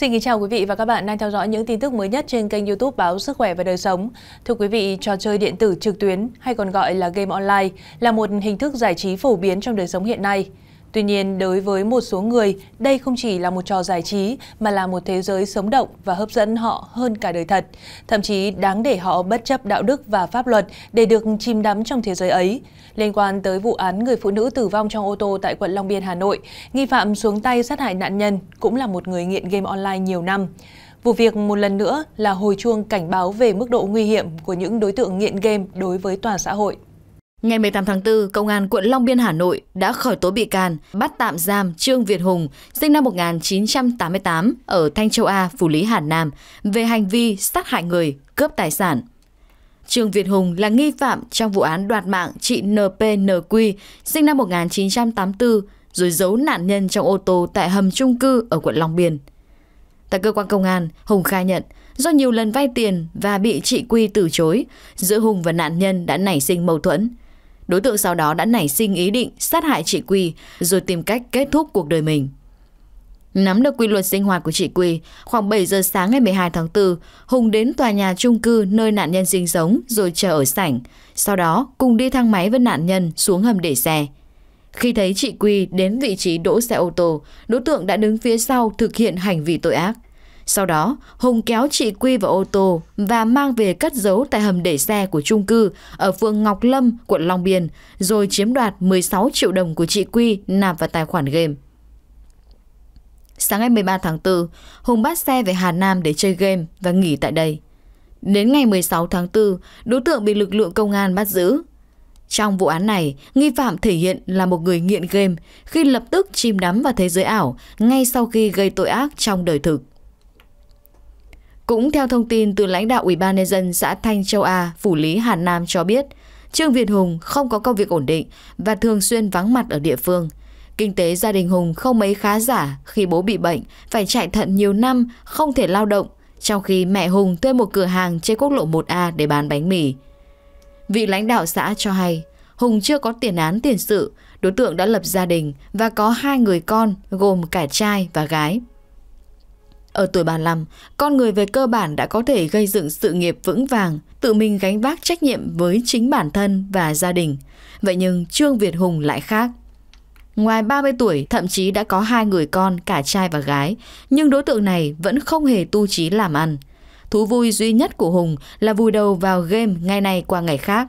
Xin kính chào quý vị và các bạn đang theo dõi những tin tức mới nhất trên kênh youtube báo Sức khỏe và đời sống. Thưa quý vị, trò chơi điện tử trực tuyến hay còn gọi là game online là một hình thức giải trí phổ biến trong đời sống hiện nay. Tuy nhiên, đối với một số người, đây không chỉ là một trò giải trí mà là một thế giới sống động và hấp dẫn họ hơn cả đời thật. Thậm chí đáng để họ bất chấp đạo đức và pháp luật để được chìm đắm trong thế giới ấy. Liên quan tới vụ án người phụ nữ tử vong trong ô tô tại quận Long Biên, Hà Nội, nghi phạm xuống tay sát hại nạn nhân cũng là một người nghiện game online nhiều năm. Vụ việc một lần nữa là hồi chuông cảnh báo về mức độ nguy hiểm của những đối tượng nghiện game đối với toàn xã hội. Ngày 18 tháng 4, Công an quận Long Biên, Hà Nội đã khởi tố bị can, bắt tạm giam Trương Việt Hùng, sinh năm 1988, ở Thanh Châu A, Phủ Lý, Hà Nam, về hành vi sát hại người, cướp tài sản. Trương Việt Hùng là nghi phạm trong vụ án đoạt mạng chị NPNQ, sinh năm 1984, rồi giấu nạn nhân trong ô tô tại hầm trung cư ở quận Long Biên. Tại cơ quan công an, Hùng khai nhận do nhiều lần vay tiền và bị chị Quy từ chối, giữa Hùng và nạn nhân đã nảy sinh mâu thuẫn. Đối tượng sau đó đã nảy sinh ý định sát hại chị Quy rồi tìm cách kết thúc cuộc đời mình. Nắm được quy luật sinh hoạt của chị Quy, khoảng 7 giờ sáng ngày 12 tháng 4, Hùng đến tòa nhà chung cư nơi nạn nhân sinh sống rồi chờ ở sảnh. Sau đó, cùng đi thang máy với nạn nhân xuống hầm để xe. Khi thấy chị Quy đến vị trí đỗ xe ô tô, đối tượng đã đứng phía sau thực hiện hành vi tội ác. Sau đó, Hùng kéo chị Quy vào ô tô và mang về cất giấu tại hầm để xe của trung cư ở phường Ngọc Lâm, quận Long Biên, rồi chiếm đoạt 16 triệu đồng của chị Quy nạp vào tài khoản game. Sáng ngày 13 tháng 4, Hùng bắt xe về Hà Nam để chơi game và nghỉ tại đây. Đến ngày 16 tháng 4, đối tượng bị lực lượng công an bắt giữ. Trong vụ án này, nghi phạm thể hiện là một người nghiện game khi lập tức chìm đắm vào thế giới ảo ngay sau khi gây tội ác trong đời thực. Cũng theo thông tin từ lãnh đạo Ủy ban nhân dân xã Thanh Châu A, phủ lý Hà Nam cho biết, Trương Việt Hùng không có công việc ổn định và thường xuyên vắng mặt ở địa phương. Kinh tế gia đình Hùng không mấy khá giả khi bố bị bệnh, phải chạy thận nhiều năm, không thể lao động, trong khi mẹ Hùng thuê một cửa hàng trên quốc lộ 1A để bán bánh mì. Vị lãnh đạo xã cho hay, Hùng chưa có tiền án tiền sự, đối tượng đã lập gia đình và có hai người con gồm cả trai và gái. Ở tuổi 35, con người về cơ bản đã có thể gây dựng sự nghiệp vững vàng, tự mình gánh vác trách nhiệm với chính bản thân và gia đình. Vậy nhưng Trương Việt Hùng lại khác. Ngoài 30 tuổi, thậm chí đã có hai người con, cả trai và gái, nhưng đối tượng này vẫn không hề tu trí làm ăn. Thú vui duy nhất của Hùng là vùi đầu vào game ngày này qua ngày khác.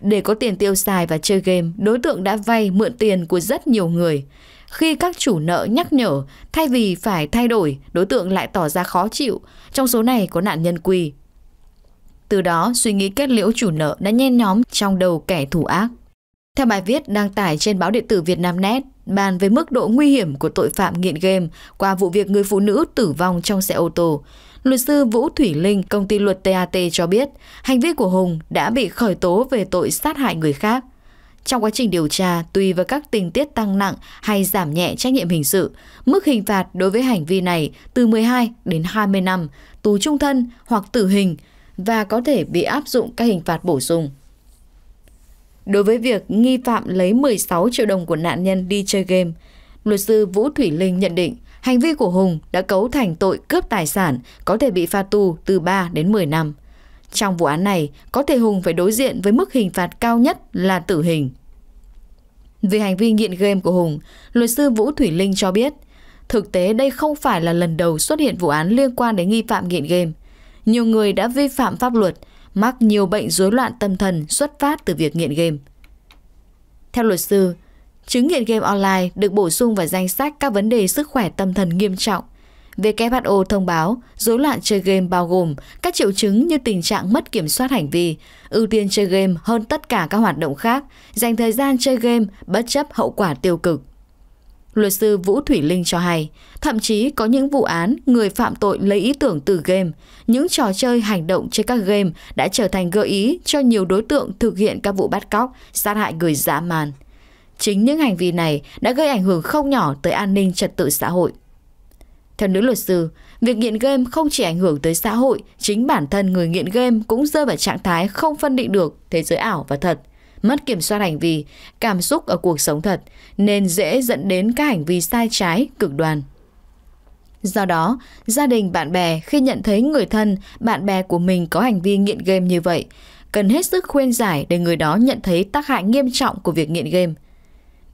Để có tiền tiêu xài và chơi game, đối tượng đã vay mượn tiền của rất nhiều người. Khi các chủ nợ nhắc nhở, thay vì phải thay đổi, đối tượng lại tỏ ra khó chịu. Trong số này có nạn nhân quỳ. Từ đó, suy nghĩ kết liễu chủ nợ đã nhen nhóm trong đầu kẻ thủ ác. Theo bài viết đăng tải trên báo điện tử Việt Nam Net, bàn về mức độ nguy hiểm của tội phạm nghiện game qua vụ việc người phụ nữ tử vong trong xe ô tô, Luật sư Vũ Thủy Linh, công ty luật TAT cho biết, hành vi của Hùng đã bị khởi tố về tội sát hại người khác. Trong quá trình điều tra, tùy vào các tình tiết tăng nặng hay giảm nhẹ trách nhiệm hình sự, mức hình phạt đối với hành vi này từ 12 đến 20 năm, tù trung thân hoặc tử hình và có thể bị áp dụng các hình phạt bổ sung. Đối với việc nghi phạm lấy 16 triệu đồng của nạn nhân đi chơi game, luật sư Vũ Thủy Linh nhận định Hành vi của Hùng đã cấu thành tội cướp tài sản, có thể bị phạt tù từ 3 đến 10 năm. Trong vụ án này, có thể Hùng phải đối diện với mức hình phạt cao nhất là tử hình. Vì hành vi nghiện game của Hùng, luật sư Vũ Thủy Linh cho biết, thực tế đây không phải là lần đầu xuất hiện vụ án liên quan đến nghi phạm nghiện game. Nhiều người đã vi phạm pháp luật, mắc nhiều bệnh rối loạn tâm thần xuất phát từ việc nghiện game. Theo luật sư, Chứng nghiện game online được bổ sung vào danh sách các vấn đề sức khỏe tâm thần nghiêm trọng. WHO thông báo rối loạn chơi game bao gồm các triệu chứng như tình trạng mất kiểm soát hành vi, ưu tiên chơi game hơn tất cả các hoạt động khác, dành thời gian chơi game bất chấp hậu quả tiêu cực. Luật sư Vũ Thủy Linh cho hay, thậm chí có những vụ án người phạm tội lấy ý tưởng từ game, những trò chơi hành động trên các game đã trở thành gợi ý cho nhiều đối tượng thực hiện các vụ bắt cóc, sát hại người dã man. Chính những hành vi này đã gây ảnh hưởng không nhỏ tới an ninh trật tự xã hội. Theo nữ luật sư, việc nghiện game không chỉ ảnh hưởng tới xã hội, chính bản thân người nghiện game cũng rơi vào trạng thái không phân định được thế giới ảo và thật, mất kiểm soát hành vi, cảm xúc ở cuộc sống thật, nên dễ dẫn đến các hành vi sai trái, cực đoan. Do đó, gia đình bạn bè khi nhận thấy người thân, bạn bè của mình có hành vi nghiện game như vậy, cần hết sức khuyên giải để người đó nhận thấy tác hại nghiêm trọng của việc nghiện game –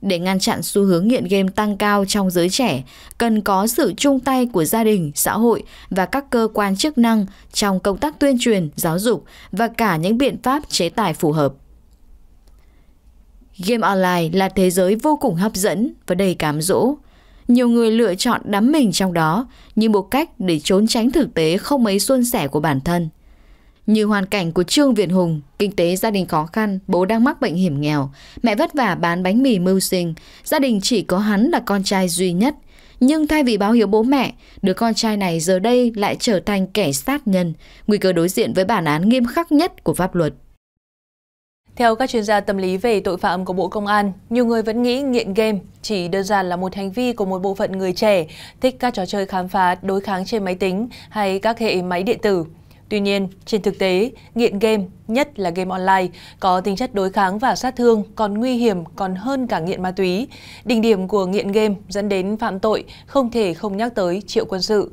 để ngăn chặn xu hướng nghiện game tăng cao trong giới trẻ, cần có sự chung tay của gia đình, xã hội và các cơ quan chức năng trong công tác tuyên truyền, giáo dục và cả những biện pháp chế tài phù hợp. Game online là thế giới vô cùng hấp dẫn và đầy cám dỗ. Nhiều người lựa chọn đắm mình trong đó như một cách để trốn tránh thực tế không mấy suôn sẻ của bản thân. Như hoàn cảnh của Trương Việt Hùng, kinh tế gia đình khó khăn, bố đang mắc bệnh hiểm nghèo, mẹ vất vả bán bánh mì mưu sinh, gia đình chỉ có hắn là con trai duy nhất. Nhưng thay vì báo hiếu bố mẹ, đứa con trai này giờ đây lại trở thành kẻ sát nhân, nguy cơ đối diện với bản án nghiêm khắc nhất của pháp luật. Theo các chuyên gia tâm lý về tội phạm của Bộ Công an, nhiều người vẫn nghĩ nghiện game chỉ đơn giản là một hành vi của một bộ phận người trẻ thích các trò chơi khám phá đối kháng trên máy tính hay các hệ máy điện tử. Tuy nhiên, trên thực tế, nghiện game, nhất là game online, có tính chất đối kháng và sát thương còn nguy hiểm còn hơn cả nghiện ma túy. Đỉnh điểm của nghiện game dẫn đến phạm tội không thể không nhắc tới triệu quân sự.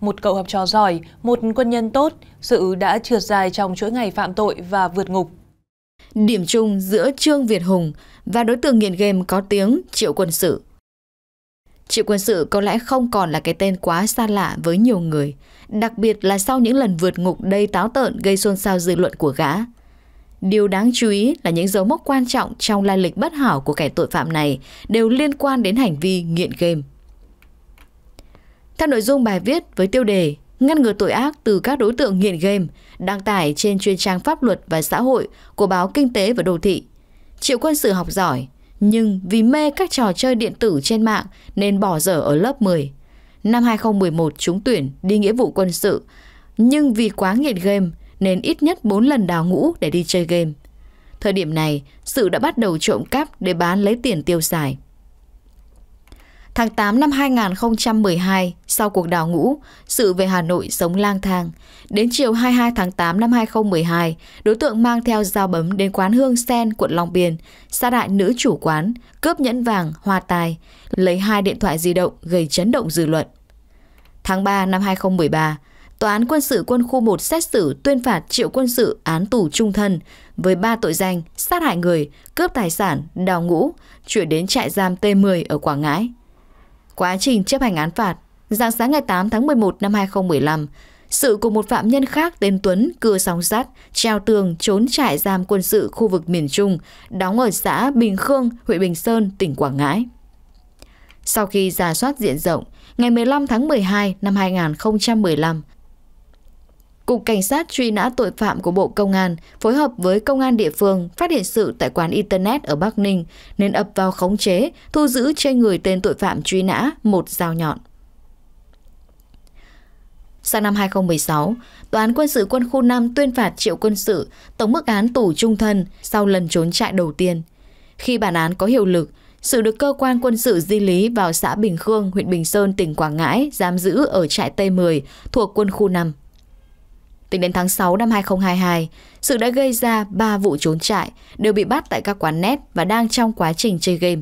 Một cậu học trò giỏi, một quân nhân tốt, sự đã trượt dài trong chuỗi ngày phạm tội và vượt ngục. Điểm chung giữa Trương Việt Hùng và đối tượng nghiện game có tiếng triệu quân sự. Triệu quân sự có lẽ không còn là cái tên quá xa lạ với nhiều người – đặc biệt là sau những lần vượt ngục đầy táo tợn gây xôn xao dư luận của gã. Điều đáng chú ý là những dấu mốc quan trọng trong lai lịch bất hảo của kẻ tội phạm này đều liên quan đến hành vi nghiện game. Theo nội dung bài viết với tiêu đề Ngăn ngừa tội ác từ các đối tượng nghiện game đăng tải trên chuyên trang pháp luật và xã hội của báo Kinh tế và Đô thị. Triệu quân sự học giỏi, nhưng vì mê các trò chơi điện tử trên mạng nên bỏ dở ở lớp 10. Năm 2011 trúng tuyển đi nghĩa vụ quân sự, nhưng vì quá nghiện game nên ít nhất 4 lần đào ngũ để đi chơi game. Thời điểm này, Sự đã bắt đầu trộm cắp để bán lấy tiền tiêu xài. Tháng 8 năm 2012, sau cuộc đào ngũ, sự về Hà Nội sống lang thang. Đến chiều 22 tháng 8 năm 2012, đối tượng mang theo dao bấm đến quán Hương Sen, quận Long Biên, xa đại nữ chủ quán, cướp nhẫn vàng, hoa tài, lấy hai điện thoại di động gây chấn động dư luận. Tháng 3 năm 2013, Tòa án quân sự quân khu 1 xét xử tuyên phạt triệu quân sự án tù trung thân với 3 tội danh sát hại người, cướp tài sản, đào ngũ, chuyển đến trại giam T10 ở Quảng Ngãi. Quá trình chấp hành án phạt, dạng sáng ngày 8 tháng 11 năm 2015, sự của một phạm nhân khác tên Tuấn cưa sóng sắt, treo tường trốn trại giam quân sự khu vực miền Trung, đóng ở xã Bình Khương, huyện Bình Sơn, tỉnh Quảng Ngãi. Sau khi giả soát diện rộng, ngày 15 tháng 12 năm 2015, Cục Cảnh sát truy nã tội phạm của Bộ Công an phối hợp với công an địa phương phát hiện sự tại quán Internet ở Bắc Ninh nên ập vào khống chế, thu giữ trên người tên tội phạm truy nã một dao nhọn. Sang năm 2016, Tòa án quân sự quân khu 5 tuyên phạt triệu quân sự, tổng mức án tù trung thân sau lần trốn trại đầu tiên. Khi bản án có hiệu lực, sự được cơ quan quân sự di lý vào xã Bình Khương, huyện Bình Sơn, tỉnh Quảng Ngãi, giam giữ ở trại T10 thuộc quân khu 5. Tính đến tháng 6 năm 2022, sự đã gây ra 3 vụ trốn trại, đều bị bắt tại các quán net và đang trong quá trình chơi game.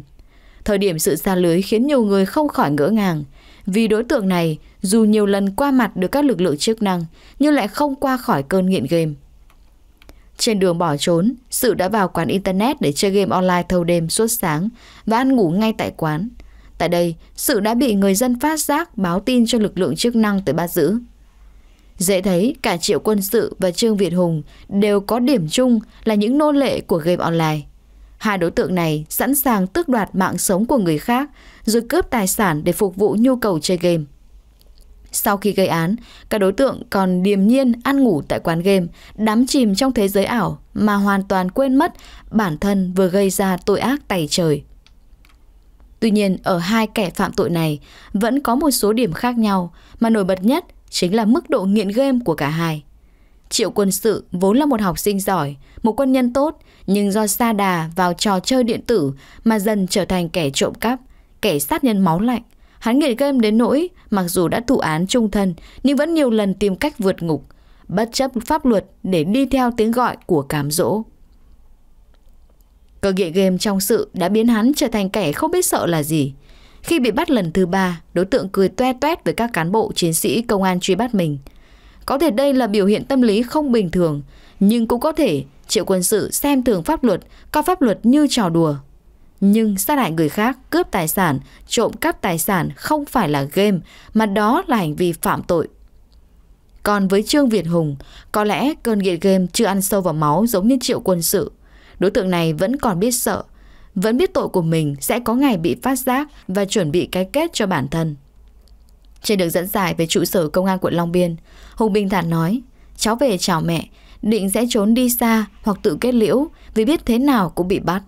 Thời điểm sự ra lưới khiến nhiều người không khỏi ngỡ ngàng, vì đối tượng này dù nhiều lần qua mặt được các lực lượng chức năng nhưng lại không qua khỏi cơn nghiện game. Trên đường bỏ trốn, sự đã vào quán internet để chơi game online thâu đêm suốt sáng và ăn ngủ ngay tại quán. Tại đây, sự đã bị người dân phát giác báo tin cho lực lượng chức năng tới bắt giữ. Dễ thấy cả Triệu Quân Sự và Trương Việt Hùng đều có điểm chung là những nô lệ của game online. Hai đối tượng này sẵn sàng tước đoạt mạng sống của người khác rồi cướp tài sản để phục vụ nhu cầu chơi game. Sau khi gây án, các đối tượng còn điềm nhiên ăn ngủ tại quán game, đắm chìm trong thế giới ảo mà hoàn toàn quên mất bản thân vừa gây ra tội ác tày trời. Tuy nhiên, ở hai kẻ phạm tội này vẫn có một số điểm khác nhau mà nổi bật nhất chính là mức độ nghiện game của cả hai. Triệu quân sự vốn là một học sinh giỏi, một quân nhân tốt, nhưng do xa đà vào trò chơi điện tử mà dần trở thành kẻ trộm cắp, kẻ sát nhân máu lạnh. Hắn nghiện game đến nỗi, mặc dù đã thụ án trung thân, nhưng vẫn nhiều lần tìm cách vượt ngục, bất chấp pháp luật để đi theo tiếng gọi của cám dỗ. Cơ nghiện game trong sự đã biến hắn trở thành kẻ không biết sợ là gì. Khi bị bắt lần thứ ba, đối tượng cười toe toét với các cán bộ chiến sĩ công an truy bắt mình. Có thể đây là biểu hiện tâm lý không bình thường, nhưng cũng có thể triệu quân sự xem thường pháp luật, coi pháp luật như trò đùa. Nhưng sát hại người khác, cướp tài sản, trộm cắp tài sản không phải là game, mà đó là hành vi phạm tội. Còn với Trương Việt Hùng, có lẽ cơn nghiện game chưa ăn sâu vào máu giống như triệu quân sự. Đối tượng này vẫn còn biết sợ, vẫn biết tội của mình sẽ có ngày bị phát giác và chuẩn bị cái kết cho bản thân. Trên được dẫn giải về trụ sở công an quận Long Biên, Hùng Bình thản nói, cháu về chào mẹ, định sẽ trốn đi xa hoặc tự kết liễu vì biết thế nào cũng bị bắt.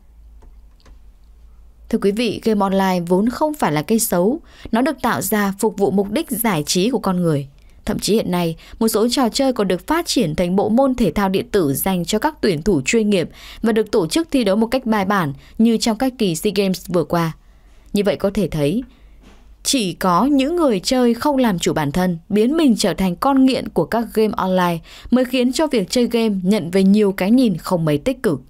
Thưa quý vị, game online vốn không phải là cây xấu, nó được tạo ra phục vụ mục đích giải trí của con người. Thậm chí hiện nay, một số trò chơi còn được phát triển thành bộ môn thể thao điện tử dành cho các tuyển thủ chuyên nghiệp và được tổ chức thi đấu một cách bài bản như trong các kỳ SEA Games vừa qua. Như vậy có thể thấy, chỉ có những người chơi không làm chủ bản thân, biến mình trở thành con nghiện của các game online mới khiến cho việc chơi game nhận về nhiều cái nhìn không mấy tích cực.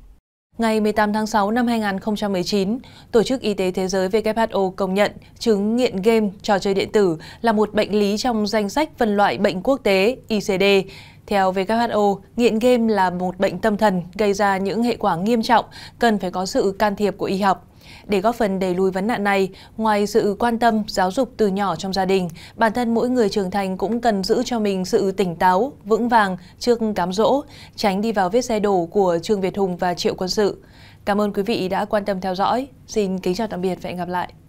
Ngày 18 tháng 6 năm 2019, Tổ chức Y tế Thế giới WHO công nhận chứng nghiện game, trò chơi điện tử là một bệnh lý trong danh sách phân loại bệnh quốc tế ICD. Theo WHO, nghiện game là một bệnh tâm thần gây ra những hệ quả nghiêm trọng, cần phải có sự can thiệp của y học. Để góp phần đẩy lùi vấn nạn này, ngoài sự quan tâm, giáo dục từ nhỏ trong gia đình, bản thân mỗi người trưởng thành cũng cần giữ cho mình sự tỉnh táo, vững vàng trước cám dỗ, tránh đi vào vết xe đổ của Trương Việt Hùng và Triệu Quân Sự. Cảm ơn quý vị đã quan tâm theo dõi. Xin kính chào tạm biệt và hẹn gặp lại.